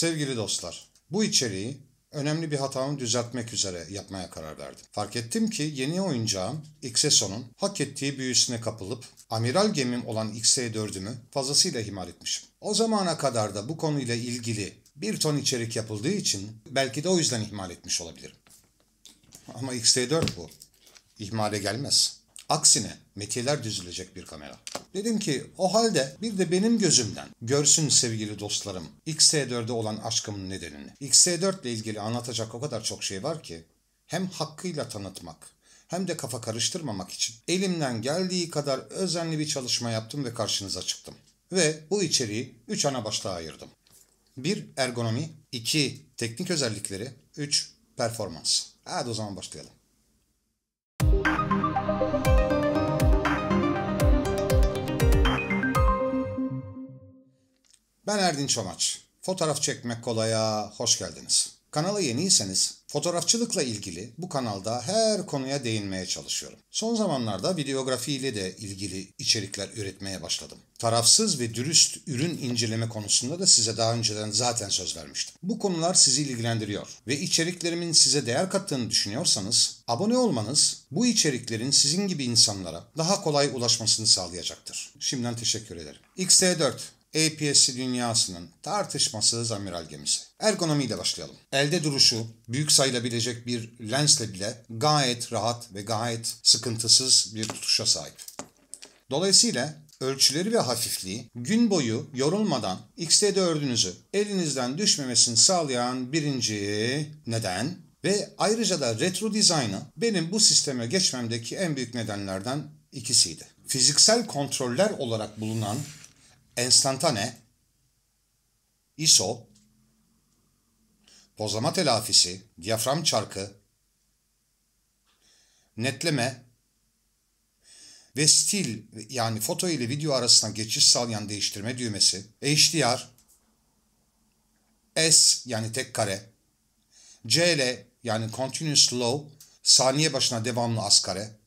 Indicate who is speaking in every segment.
Speaker 1: Sevgili dostlar, bu içeriği önemli bir hatamı düzeltmek üzere yapmaya karar verdim. Fark ettim ki yeni oyuncağım Xeson'un hak ettiği büyüsüne kapılıp amiral gemim olan XS4'ümü fazlasıyla ihmal etmişim. O zamana kadar da bu konuyla ilgili bir ton içerik yapıldığı için belki de o yüzden ihmal etmiş olabilirim. Ama XT4 bu. İhmale gelmez. Aksine metiyeler düzülecek bir kamera. Dedim ki o halde bir de benim gözümden görsün sevgili dostlarım XT4'e olan aşkımın nedenini. XT4 ile ilgili anlatacak o kadar çok şey var ki hem hakkıyla tanıtmak hem de kafa karıştırmamak için elimden geldiği kadar özenli bir çalışma yaptım ve karşınıza çıktım. Ve bu içeriği 3 ana başlığa ayırdım. 1. Ergonomi 2. Teknik özellikleri 3. Performans. Hadi o zaman başlayalım. Ben Erdin Çomaç. Fotoğraf çekmek kolaya hoş geldiniz. Kanala yeniyseniz fotoğrafçılıkla ilgili bu kanalda her konuya değinmeye çalışıyorum. Son zamanlarda videografiyle de ilgili içerikler üretmeye başladım. Tarafsız ve dürüst ürün inceleme konusunda da size daha önceden zaten söz vermiştim. Bu konular sizi ilgilendiriyor ve içeriklerimin size değer kattığını düşünüyorsanız abone olmanız bu içeriklerin sizin gibi insanlara daha kolay ulaşmasını sağlayacaktır. Şimdiden teşekkür ederim. XT4 Aps dünyasının tartışmasız amiral gemisi. Ergonomiyle başlayalım. Elde duruşu büyük sayılabilecek bir lensle bile gayet rahat ve gayet sıkıntısız bir tutuşa sahip. Dolayısıyla ölçüleri ve hafifliği gün boyu yorulmadan XT4'ünüzü elinizden düşmemesini sağlayan birinci neden ve ayrıca da retro dizaynı benim bu sisteme geçmemdeki en büyük nedenlerden ikisiydi. Fiziksel kontroller olarak bulunan enstantane, ISO, pozlama telafisi, diyafram çarkı, netleme ve stil yani foto ile video arasında geçiş sağlayan değiştirme düğmesi, HDR, S yani tek kare, CL yani continuous low, saniye başına devamlı az kare,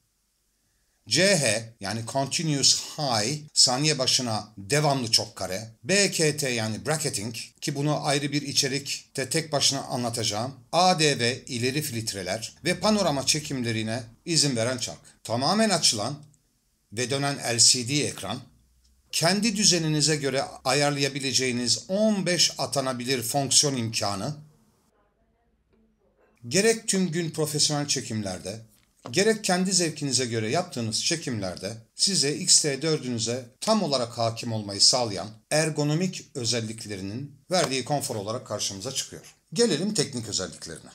Speaker 1: CH yani Continuous High saniye başına devamlı çok kare. BKT yani Bracketing ki bunu ayrı bir içerikte tek başına anlatacağım. ADV ileri filtreler ve panorama çekimlerine izin veren çark. Tamamen açılan ve dönen LCD ekran kendi düzeninize göre ayarlayabileceğiniz 15 atanabilir fonksiyon imkanı, gerek tüm gün profesyonel çekimlerde, Gerek kendi zevkinize göre yaptığınız çekimlerde size XT4'ünüze tam olarak hakim olmayı sağlayan ergonomik özelliklerinin verdiği konfor olarak karşımıza çıkıyor. Gelelim teknik özelliklerine.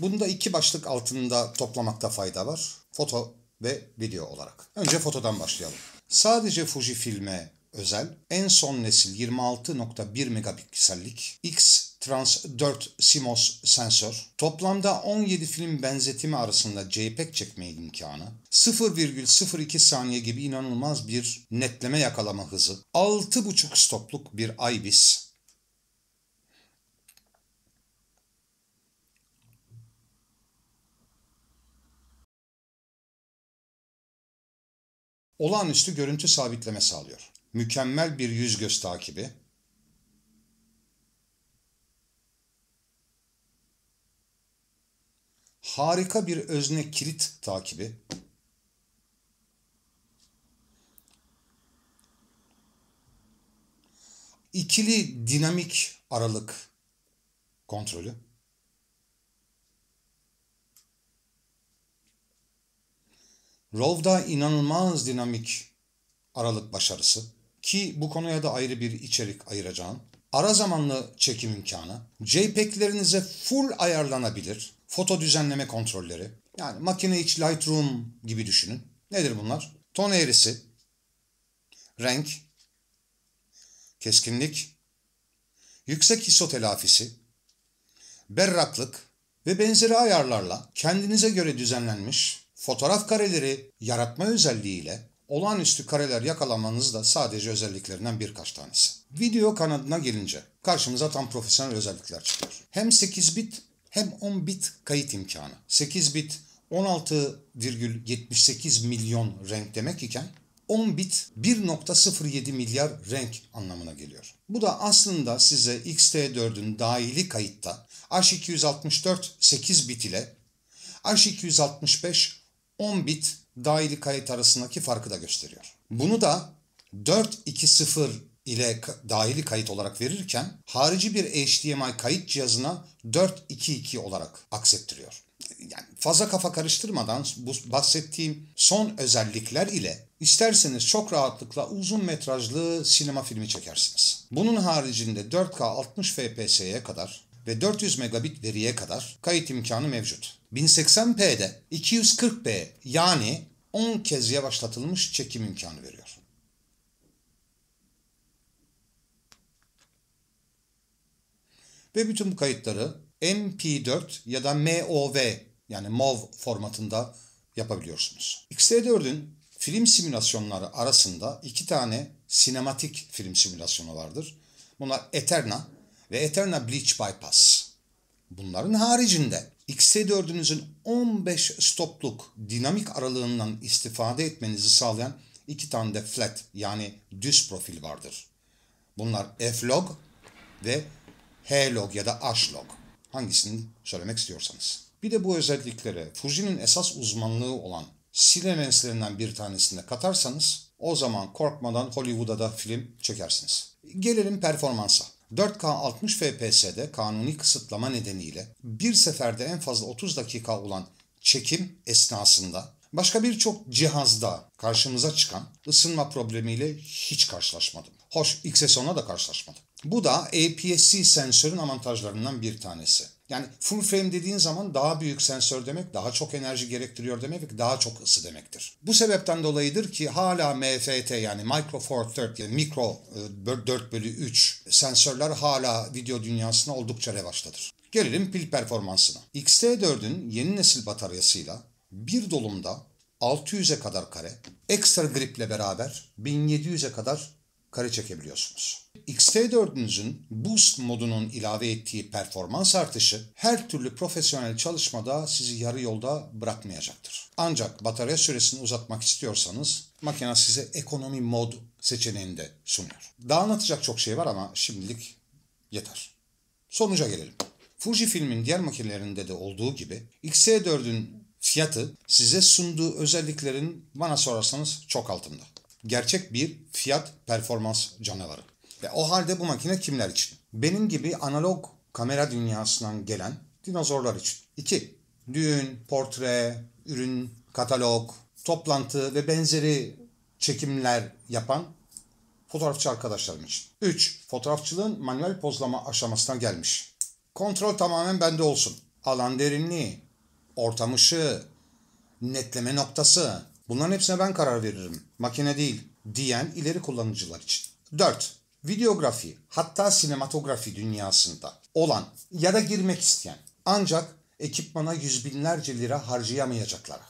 Speaker 1: Bunda iki başlık altında toplamakta fayda var. Foto ve video olarak. Önce fotodan başlayalım. Sadece Fuji filme özel en son nesil 26.1 megapiksellik X Trans 4 CMOS sensör, toplamda 17 film benzetimi arasında JPEG çekme imkanı, 0,02 saniye gibi inanılmaz bir netleme yakalama hızı, 6,5 stopluk bir IBIS, olağanüstü görüntü sabitleme sağlıyor. Mükemmel bir yüz göz takibi, harika bir özne kilit takibi, ikili dinamik aralık kontrolü, Rov'da inanılmaz dinamik aralık başarısı ki bu konuya da ayrı bir içerik ayıracağım ara zamanlı çekim imkanı, JPEG'lerinize full ayarlanabilir foto düzenleme kontrolleri. Yani makine iç Lightroom gibi düşünün. Nedir bunlar? Ton eğrisi, renk, keskinlik, yüksek ISO telafisi, berraklık ve benzeri ayarlarla kendinize göre düzenlenmiş fotoğraf kareleri yaratma özelliğiyle Olağanüstü kareler yakalamanız da sadece özelliklerinden birkaç tanesi. Video kanadına gelince karşımıza tam profesyonel özellikler çıkıyor. Hem 8 bit hem 10 bit kayıt imkanı. 8 bit 16,78 milyon renk demek iken 10 bit 1.07 milyar renk anlamına geliyor. Bu da aslında size XT4'ün dahili kayıtta H264 8 bit ile H265 10 bit dahili kayıt arasındaki farkı da gösteriyor. Bunu da 4-2-0 ile dahili kayıt olarak verirken harici bir HDMI kayıt cihazına 4-2-2 olarak aksettiriyor. Yani fazla kafa karıştırmadan bu bahsettiğim son özellikler ile isterseniz çok rahatlıkla uzun metrajlı sinema filmi çekersiniz. Bunun haricinde 4K 60 FPS'ye kadar ve 400 megabit veriye kadar kayıt imkanı mevcut. 1080p'de 240p yani 10 kez yavaşlatılmış çekim imkanı veriyor. Ve bütün bu kayıtları MP4 ya da MOV yani MOV formatında yapabiliyorsunuz. XT4'ün film simülasyonları arasında iki tane sinematik film simülasyonu vardır. Bunlar Eterna ve Eterna Bleach Bypass. Bunların haricinde XC4'ünüzün 15 stopluk dinamik aralığından istifade etmenizi sağlayan iki tane de flat yani düz profil vardır. Bunlar F-log ve H-log ya da H-log. Hangisini söylemek istiyorsanız. Bir de bu özelliklere Fuji'nin esas uzmanlığı olan sile lenslerinden bir tanesine katarsanız o zaman korkmadan Hollywood'a da film çekersiniz. Gelelim performansa. 4K 60 FPS'de kanuni kısıtlama nedeniyle bir seferde en fazla 30 dakika olan çekim esnasında başka birçok cihazda karşımıza çıkan ısınma problemiyle hiç karşılaşmadım. Hoş XS10'a da karşılaşmadım. Bu da APS-C sensörün avantajlarından bir tanesi. Yani full frame dediğin zaman daha büyük sensör demek, daha çok enerji gerektiriyor demek ve daha çok ısı demektir. Bu sebepten dolayıdır ki hala MFT yani Micro Four Third yani mikro 4 e, bölü 3 sensörler hala video dünyasına oldukça revaçtadır. Gelelim pil performansına. x t 4ün yeni nesil bataryasıyla bir dolumda 600'e kadar kare, ekstra griple beraber 1700'e kadar kare çekebiliyorsunuz. X-T4'ünüzün Boost modunun ilave ettiği performans artışı her türlü profesyonel çalışmada sizi yarı yolda bırakmayacaktır. Ancak batarya süresini uzatmak istiyorsanız makina size ekonomi mod seçeneğini de sunuyor. Daha anlatacak çok şey var ama şimdilik yeter. Sonuca gelelim. Fuji filmin diğer makinelerinde de olduğu gibi X-T4'ün fiyatı size sunduğu özelliklerin bana sorarsanız çok altında gerçek bir fiyat performans canavarı. Ve o halde bu makine kimler için? Benim gibi analog kamera dünyasından gelen dinozorlar için. 2. Düğün, portre, ürün, katalog, toplantı ve benzeri çekimler yapan fotoğrafçı arkadaşlarım için. 3. Fotoğrafçılığın manuel pozlama aşamasına gelmiş. Kontrol tamamen bende olsun. Alan derinliği, ortam ışığı, netleme noktası, Bunların hepsine ben karar veririm. Makine değil diyen ileri kullanıcılar için. 4. Videografi hatta sinematografi dünyasında olan ya da girmek isteyen ancak ekipmana yüz binlerce lira harcayamayacaklara.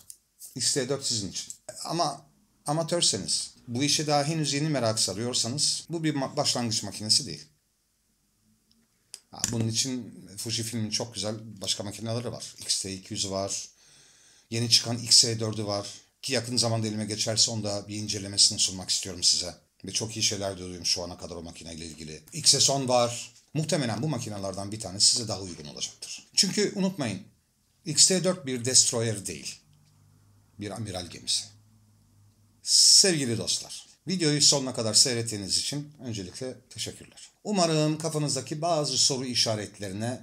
Speaker 1: İste4 sizin için. Ama amatörseniz, bu işe daha henüz yeni merak sarıyorsanız bu bir başlangıç makinesi değil. Bunun için Fuji filmin çok güzel başka makineleri var. XT200 var. Yeni çıkan XT4'ü var. Ki yakın zamanda elime geçerse onu da bir incelemesini sunmak istiyorum size. Ve çok iyi şeyler duydum şu ana kadar o makineyle ilgili. X 10 var. Muhtemelen bu makinelerden bir tanesi size daha uygun olacaktır. Çünkü unutmayın XT4 bir destroyer değil. Bir amiral gemisi. Sevgili dostlar, videoyu sonuna kadar seyrettiğiniz için öncelikle teşekkürler. Umarım kafanızdaki bazı soru işaretlerine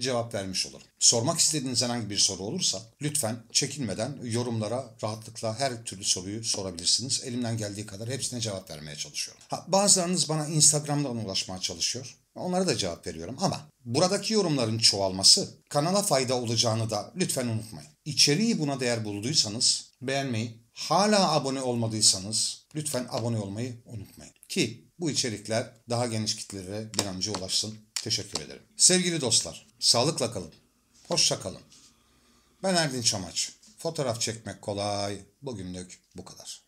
Speaker 1: cevap vermiş olurum. Sormak istediğiniz herhangi bir soru olursa lütfen çekinmeden yorumlara rahatlıkla her türlü soruyu sorabilirsiniz. Elimden geldiği kadar hepsine cevap vermeye çalışıyorum. Ha, bazılarınız bana Instagram'dan ulaşmaya çalışıyor. Onlara da cevap veriyorum ama buradaki yorumların çoğalması kanala fayda olacağını da lütfen unutmayın. İçeriği buna değer bulduysanız beğenmeyi, hala abone olmadıysanız lütfen abone olmayı unutmayın. Ki bu içerikler daha geniş kitlelere bir an önce ulaşsın. Teşekkür ederim. Sevgili dostlar, sağlıkla kalın. Hoşça kalın. Ben Erdin Çamaç. Fotoğraf çekmek kolay. Bugünlük bu kadar.